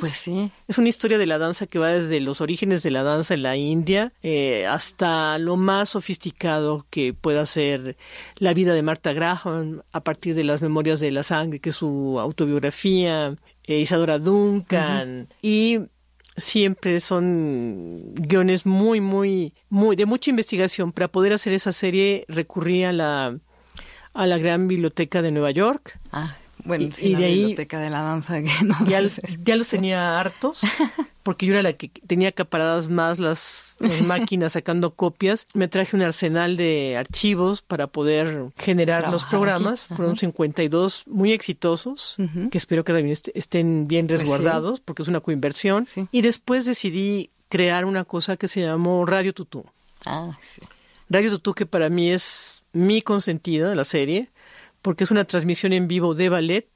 Pues sí. Es una historia de la danza que va desde los orígenes de la danza en la India eh, hasta lo más sofisticado que pueda ser la vida de Marta Graham a partir de las memorias de la sangre, que es su autobiografía, eh, Isadora Duncan y siempre son guiones muy muy muy de mucha investigación para poder hacer esa serie recurrí a la a la gran biblioteca de Nueva York ah. Bueno, y, la de ahí, biblioteca de la danza ya, los tenía hartos, porque yo era la que tenía acaparadas más las, máquinas sacando copias. Me traje un arsenal de archivos para poder generar los programas. Fueron 52 muy exitosos, que espero que también estén bien pues resguardados, porque es una coinversión. Y después decidí crear una cosa que se llamó Radio Tutú. Ah, Radio Tutú, que para mí es mi consentida de la serie porque es una transmisión en vivo de ballet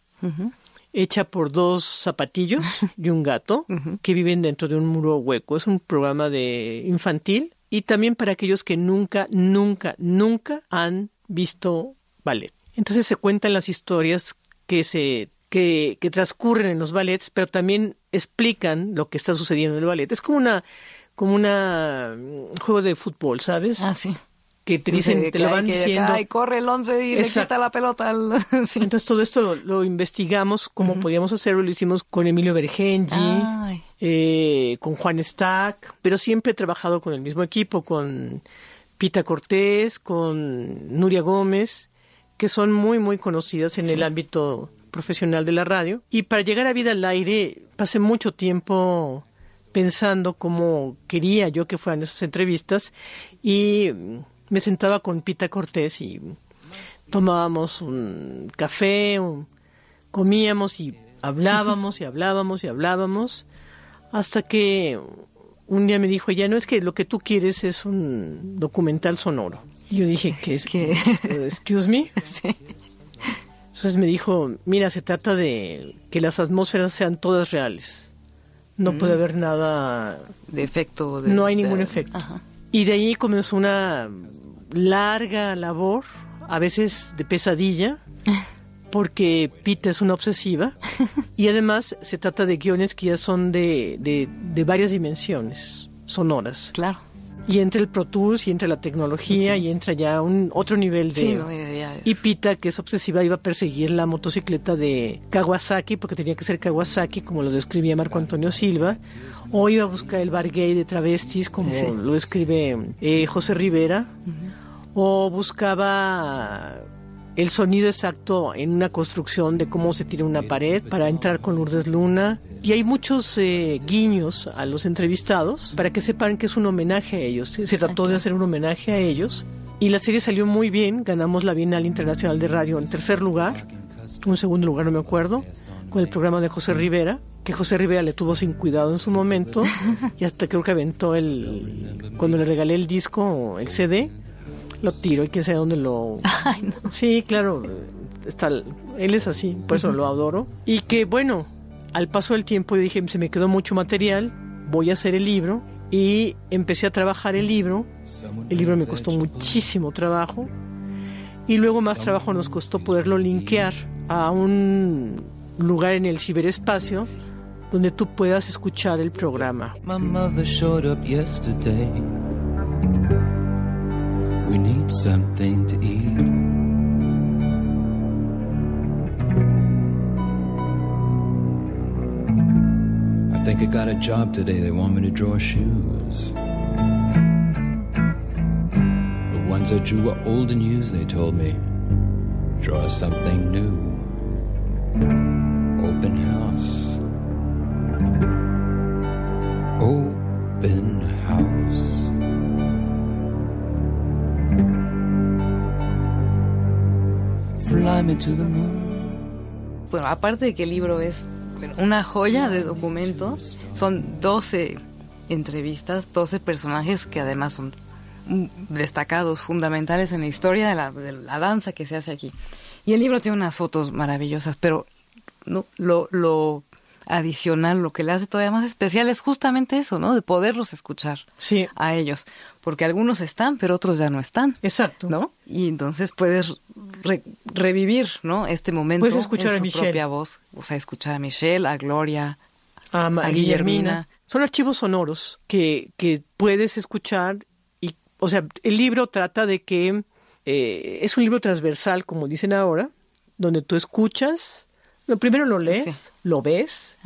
hecha por dos zapatillos y un gato que viven dentro de un muro hueco. Es un programa de infantil y también para aquellos que nunca, nunca, nunca han visto ballet. Entonces se cuentan las historias que se que, que, transcurren en los ballets, pero también explican lo que está sucediendo en el ballet. Es como una como una mm, juego de fútbol, ¿sabes? Ah, sí que te dicen, te lo van diciendo. Ay, corre el 11 y le quita la pelota. Al... Entonces todo esto lo, investigamos como podíamos hacerlo, lo hicimos con Emilio Bergenji, eh, con Juan Stack, pero siempre he trabajado con el mismo equipo, con Pita Cortés, con Nuria Gómez, que son muy, muy conocidas en el ámbito profesional de la radio. Y para llegar a vida al aire, pasé mucho tiempo pensando cómo quería yo que fueran esas entrevistas y me sentaba con Pita Cortés y tomábamos un café, comíamos y hablábamos y hablábamos y hablábamos hasta que un día me dijo, ya no es que lo que tú quieres es un documental sonoro. Y yo dije, ¿qué es? ¿Qué? Eh, excuse me. Entonces me dijo, mira, se trata de que las atmósferas sean todas reales. No mm. puede haber nada... De efecto. no hay ningún efecto. Y de ahí comenzó una larga labor, a veces de pesadilla, porque Pita es una obsesiva y además se trata de guiones que ya son de, de, varias dimensiones sonoras. Claro. Y entre el Pro Tools y entre la tecnología y entra ya un otro nivel de... y Pita, que es obsesiva, iba a perseguir la motocicleta de Kawasaki porque tenía que ser Kawasaki, como lo describía Marco Antonio Silva. O iba a buscar el bar gay de travestis, como lo escribe eh, José Rivera o buscaba el sonido exacto en una construcción de cómo se tiene una pared para entrar con Lourdes Luna. Y hay muchos eh, guiños a los entrevistados para que sepan que es un homenaje a ellos. Se trató de hacer un homenaje a ellos. Y la serie salió muy bien, ganamos la Bienal Internacional de Radio en tercer lugar, un segundo lugar no me acuerdo, con el programa de José Rivera, que José Rivera le tuvo sin cuidado en su momento y hasta creo que aventó el, cuando le regalé el disco, el CD, lo tiro y que sea donde lo... Sí, claro, está, él es así, por eso lo adoro. Y que bueno, al paso del tiempo yo dije, se me quedó mucho material, voy a hacer el libro. Y empecé a trabajar el libro. El libro me costó muchísimo trabajo. Y luego más trabajo nos costó poderlo linkear a un lugar en el ciberespacio donde tú puedas escuchar el programa. We need something to eat. I think I got a job today. They want me to draw shoes. The ones I drew were old and used, they told me. Draw something new. Open house. Open Bueno, aparte de que el libro es una joya de documentos, son 12 entrevistas, 12 personajes que además son destacados, fundamentales en la historia de la, danza que se hace aquí. Y el libro tiene unas fotos maravillosas, pero lo, adicional, lo que le hace todavía más especial es justamente eso, ¿no? De poderlos escuchar a ellos, porque algunos están, pero otros ya no están. Exacto. ¿No? Y entonces puedes revivir, ¿no? Este momento Puedes escuchar a su propia voz, o sea, escuchar a Michelle, a Gloria, a, a, Guillermina. Son archivos sonoros que, que puedes escuchar y, o sea, el libro trata de que eh, es un libro transversal, como dicen ahora, donde tú escuchas, primero lo lees, lo ves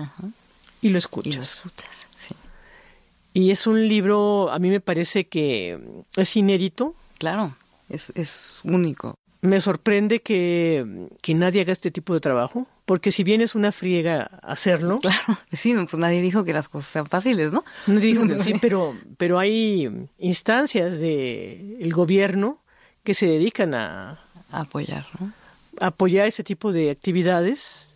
y lo escuchas. Y Y es un libro, a mí me parece que es inédito. Claro, es, es único me sorprende que, que nadie haga este tipo de trabajo, porque si bien es una friega hacerlo. Claro, sí, pues nadie dijo que las cosas sean fáciles, ¿no? sí, pero, pero hay instancias del gobierno que se dedican a, apoyar, apoyar ese tipo de actividades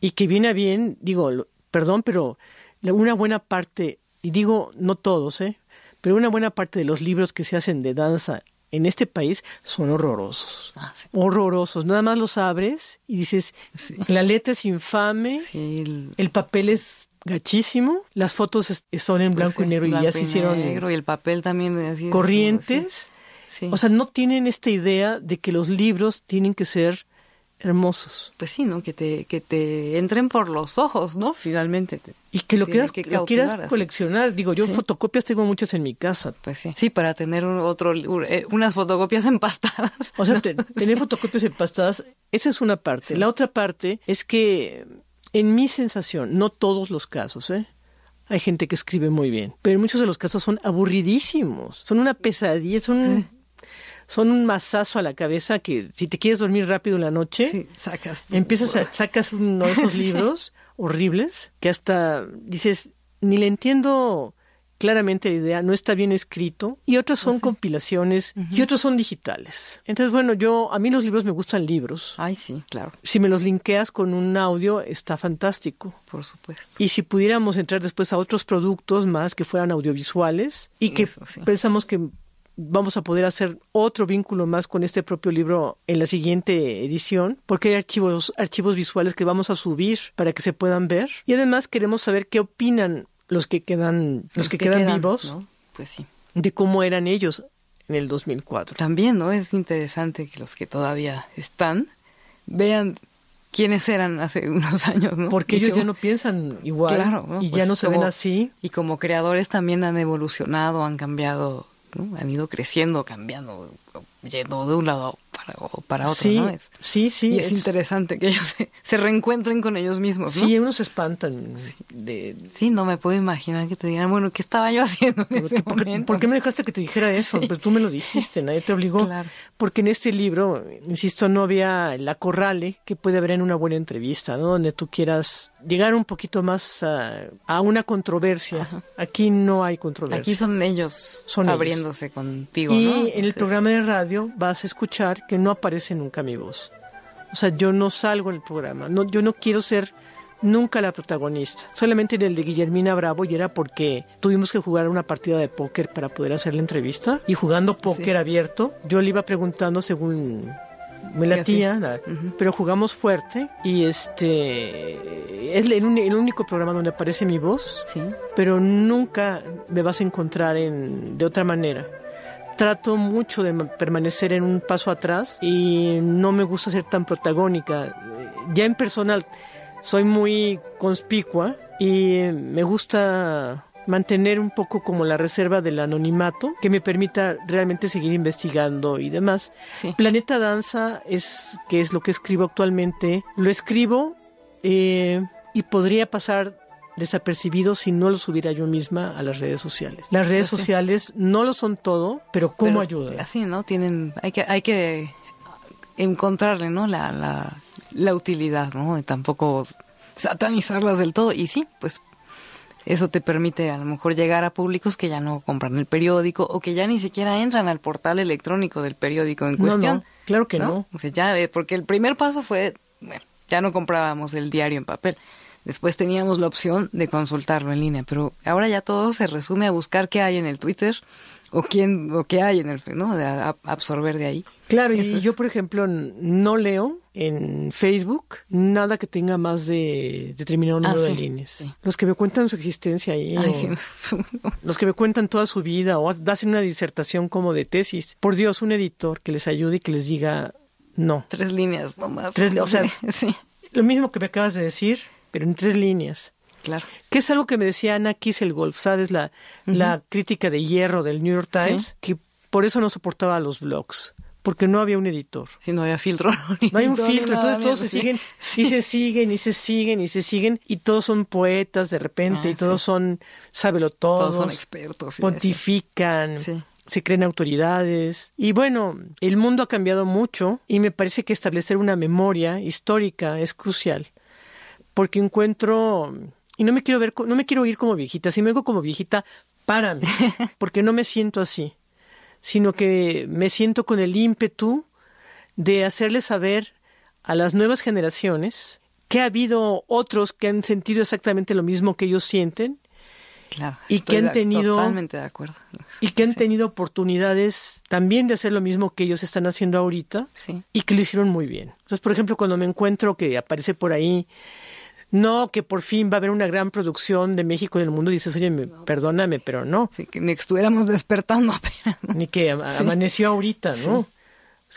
y que viene bien, digo, perdón, pero una buena parte, y digo no todos, ¿eh? pero una buena parte de los libros que se hacen de danza en este país son horrorosos. Ah, horrorosos. Nada más los abres y dices, la letra es infame, el... papel es gachísimo, las fotos son en pues blanco y negro y ya se hicieron... Negro, y el papel también... corrientes. o sea, no tienen esta idea de que los libros tienen que ser hermosos. Pues sí, ¿no? Que te, que te entren por los ojos, ¿no? Finalmente. y que lo quieras, que quieras coleccionar. Digo, yo fotocopias tengo muchas en mi casa. Pues sí. Sí, para tener otro, eh, unas fotocopias empastadas. O sea, tener fotocopias empastadas, esa es una parte. La otra parte es que, en mi sensación, no todos los casos, ¿eh? Hay gente que escribe muy bien, pero muchos de los casos son aburridísimos, son una pesadilla, son son un mazazo a la cabeza que si te quieres dormir rápido en la noche, sacas empiezas a, sacas uno de esos libros horribles que hasta dices, ni le entiendo claramente la idea, no está bien escrito, y otros son compilaciones y otros son digitales. Entonces, bueno, yo, a mí los libros me gustan libros. Ay, sí, claro. Si me los linkeas con un audio, está fantástico. Por supuesto. Y si pudiéramos entrar después a otros productos más que fueran audiovisuales y que pensamos que vamos a poder hacer otro vínculo más con este propio libro en la siguiente edición, porque hay archivos, archivos visuales que vamos a subir para que se puedan ver. Y además queremos saber qué opinan los que quedan, los, que, quedan, vivos, pues de cómo eran ellos en el 2004. También, ¿no? Es interesante que los que todavía están vean quiénes eran hace unos años, ¿no? Porque ellos ya no piensan igual y ya pues no se ven así. Y como creadores también han evolucionado, han cambiado han ido creciendo, cambiando, lleno de un lado para, para otro. Sí, sí, sí. Y es, interesante que ellos se, reencuentren con ellos mismos. ¿no? Sí, unos espantan. Sí. De... sí, no me puedo imaginar que te digan, bueno, ¿qué estaba yo haciendo en qué me dejaste que te dijera eso? pero pues tú me lo dijiste, nadie te obligó. Porque en este libro, insisto, no había la corrale que puede haber en una buena entrevista, ¿no? donde tú quieras llegar un poquito más a, una controversia. Aquí no hay controversia. Aquí son ellos son abriéndose contigo. Y en el programa de radio vas a escuchar que no aparece nunca mi voz. O sea, yo no salgo en el programa, yo no quiero ser nunca la protagonista. Solamente en el de Guillermina Bravo y era porque tuvimos que jugar una partida de póker para poder hacer la entrevista y jugando póker abierto, yo le iba preguntando según me la, tía, pero jugamos fuerte y este es el, único programa donde aparece mi voz, pero nunca me vas a encontrar de otra manera trato mucho de permanecer en un paso atrás y no me gusta ser tan protagónica. Ya en personal soy muy conspicua y me gusta mantener un poco como la reserva del anonimato que me permita realmente seguir investigando y demás. Planeta Danza es que es lo que escribo actualmente. Lo escribo eh, y podría pasar desapercibido si no lo subiera yo misma a las redes sociales. Las pues redes sociales no lo son todo, pero cómo ayuda. Así, ¿no? Tienen, hay que, hay que encontrarle, ¿no? La, la, utilidad, ¿no? Y tampoco satanizarlas del todo. Y sí, pues eso te permite a lo mejor llegar a públicos que ya no compran el periódico o que ya ni siquiera entran al portal electrónico del periódico en cuestión. claro que no. O sea, ya, eh, porque el primer paso fue, bueno, ya no comprábamos el diario en papel. Después teníamos la opción de consultarlo en línea, pero ahora ya todo se resume a buscar qué hay en el Twitter o quién o qué hay en el no de absorber de ahí. Claro, y yo por ejemplo no leo en Facebook nada que tenga más de determinado ah, número de líneas. Los que me cuentan su existencia ahí, los que me cuentan toda su vida o hacen una disertación como de tesis. Por Dios, un editor que les ayude y que les diga no. Tres líneas nomás. o sea, lo mismo que me acabas de decir, pero en tres líneas. Claro. Que es algo que me decía Ana Kieselgolf, ¿sabes? La, la crítica de hierro del New York Times, que por eso no soportaba los blogs, porque no había un editor. Sí, no había filtro. No hay un filtro, entonces todos se siguen y se siguen y se siguen y se siguen y todos son poetas de repente y ah, todos son, sábelo todos. Todos son expertos. Pontifican. Se creen autoridades. Y bueno, el mundo ha cambiado mucho y me parece que establecer una memoria histórica es crucial porque encuentro y no me quiero ver, no me quiero ir como viejita. Si me oigo como viejita, párame, porque no me siento así, sino que me siento con el ímpetu de hacerle saber a las nuevas generaciones que ha habido otros que han sentido exactamente lo mismo que ellos sienten claro, y que han tenido de acuerdo y que han tenido oportunidades también de hacer lo mismo que ellos están haciendo ahorita y que lo hicieron muy bien. Entonces, por ejemplo, cuando me encuentro que aparece por ahí no, que por fin va a haber una gran producción de México en el mundo, dices, oye, perdóname, pero no. Sí, que estuviéramos despertando apenas. Ni que amaneció ahorita, ¿no?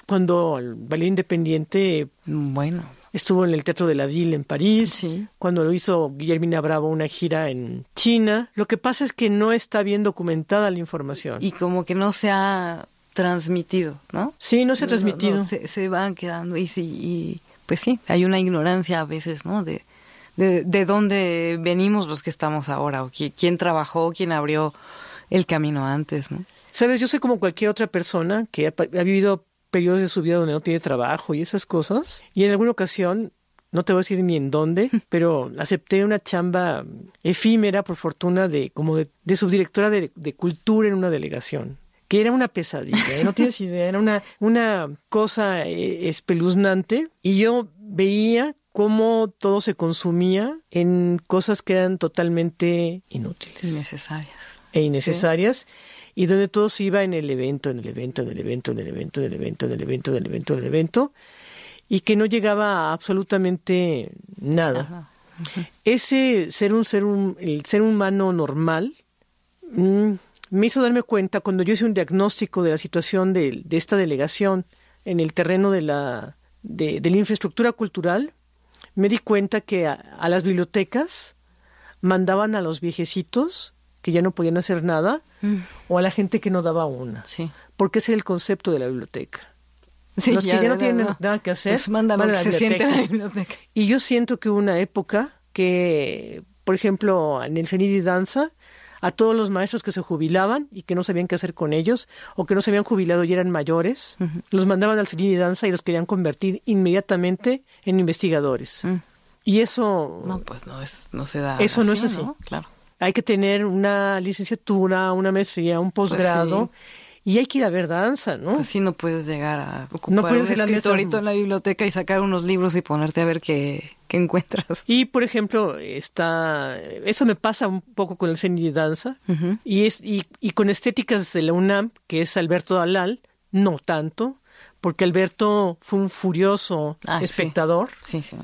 Cuando el ballet independiente bueno. estuvo en el Teatro de la Ville en París, cuando lo hizo Guillermina Bravo una gira en China. Lo que pasa es que no está bien documentada la información. Y como que no se ha transmitido, ¿no? Sí, no se ha transmitido. se, van quedando y, sí, pues sí, hay una ignorancia a veces, ¿no? de, dónde venimos los que estamos ahora, o quién trabajó, quién abrió el camino antes, ¿no? Sabes, yo soy como cualquier otra persona que ha, vivido periodos de su vida donde no tiene trabajo y esas cosas. Y en alguna ocasión no te voy a decir ni en dónde, pero acepté una chamba efímera, por fortuna, de como de, subdirectora de, cultura en una delegación, que era una pesadilla, ¿eh? no tienes idea, era una, una cosa eh, espeluznante. Y yo veía cómo todo se consumía en cosas que eran totalmente inútiles. Innecesarias. E innecesarias. Y donde todo se iba en el evento, en el evento, en el evento, en el evento, en el evento, en el evento, en el evento, en el evento. Y que no llegaba absolutamente nada. Ese ser un ser, un, ser humano normal mm, me hizo darme cuenta cuando yo hice un diagnóstico de la situación de, esta delegación en el terreno de la, de, de la infraestructura cultural me di cuenta que a, las bibliotecas mandaban a los viejecitos que ya no podían hacer nada mm. o a la gente que no daba una. Porque ese era el concepto de la biblioteca. los que ya no, tienen nada que hacer, pues a la, Y yo siento que una época que, por ejemplo, en el Cenit y Danza, a todos los maestros que se jubilaban y que no sabían qué hacer con ellos o que no se habían jubilado y eran mayores. Los mandaban al cine de danza y los querían convertir inmediatamente en investigadores. Mm. Y eso... No, pues no, es, no se da. Eso no es así. Claro. Hay que tener una licenciatura, una maestría, un pues posgrado y hay que ir a ver danza, ¿no? Así no puedes llegar a ocupar no puedes un escritorito en la biblioteca y sacar unos libros y ponerte a ver qué, encuentras. Y, por ejemplo, está eso me pasa un poco con el cine de danza y, es, y, con estéticas de la UNAM, que es Alberto Dalal, no tanto, porque Alberto fue un furioso ah, espectador. sí. sí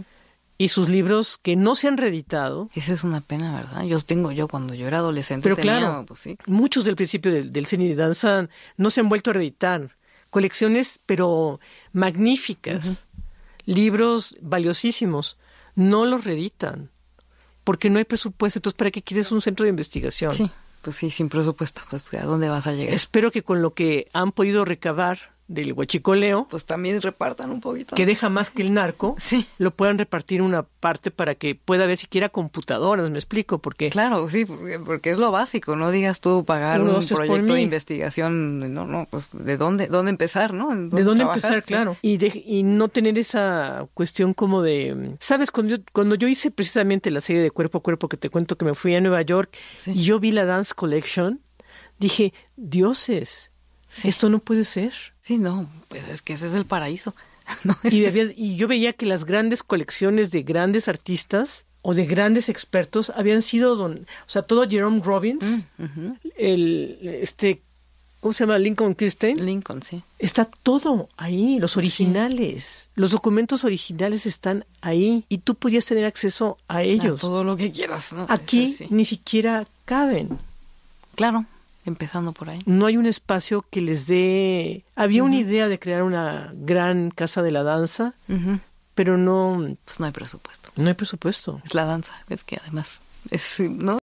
y sus libros que no se han reeditado. Esa es una pena, ¿verdad? Yo tengo, yo cuando yo era adolescente, pero claro, pues muchos del principio del, del, cine de danza no se han vuelto a reeditar. Colecciones, pero magníficas, libros valiosísimos, no los reeditan porque no hay presupuesto. Entonces, ¿para qué quieres un centro de investigación? Sí, pues sí, sin presupuesto, pues ¿a dónde vas a llegar? Espero que con lo que han podido recabar del huachicoleo. Pues también repartan un poquito. Que deja más que el narco. Sí. Lo puedan repartir una parte para que pueda haber siquiera computadoras, me explico, porque... Claro, sí, porque, es lo básico, no digas tú pagar un proyecto de investigación, no, no, pues de dónde, dónde empezar, ¿no? de dónde empezar, claro. Y, y no tener esa cuestión como de... ¿Sabes? Cuando yo, cuando yo hice precisamente la serie de Cuerpo a Cuerpo que te cuento que me fui a Nueva York y yo vi la Dance Collection, dije, dioses, esto no puede ser Sí, no, pues es que ese es el paraíso. y, yo veía que las grandes colecciones de grandes artistas o de grandes expertos habían sido don, o sea, todo Jerome Robbins, mm, el este ¿cómo se llama? Lincoln Christine? Lincoln, sí. Está todo ahí, los originales. Los documentos originales están ahí y tú podías tener acceso a ellos. todo lo que quieras. ¿no? Aquí ni siquiera caben. Claro, Empezando por ahí. No hay un espacio que les dé... Había una idea de crear una gran casa de la danza, pero no... Pues no hay presupuesto. No hay presupuesto. Es la danza, es que además... Es, ¿no?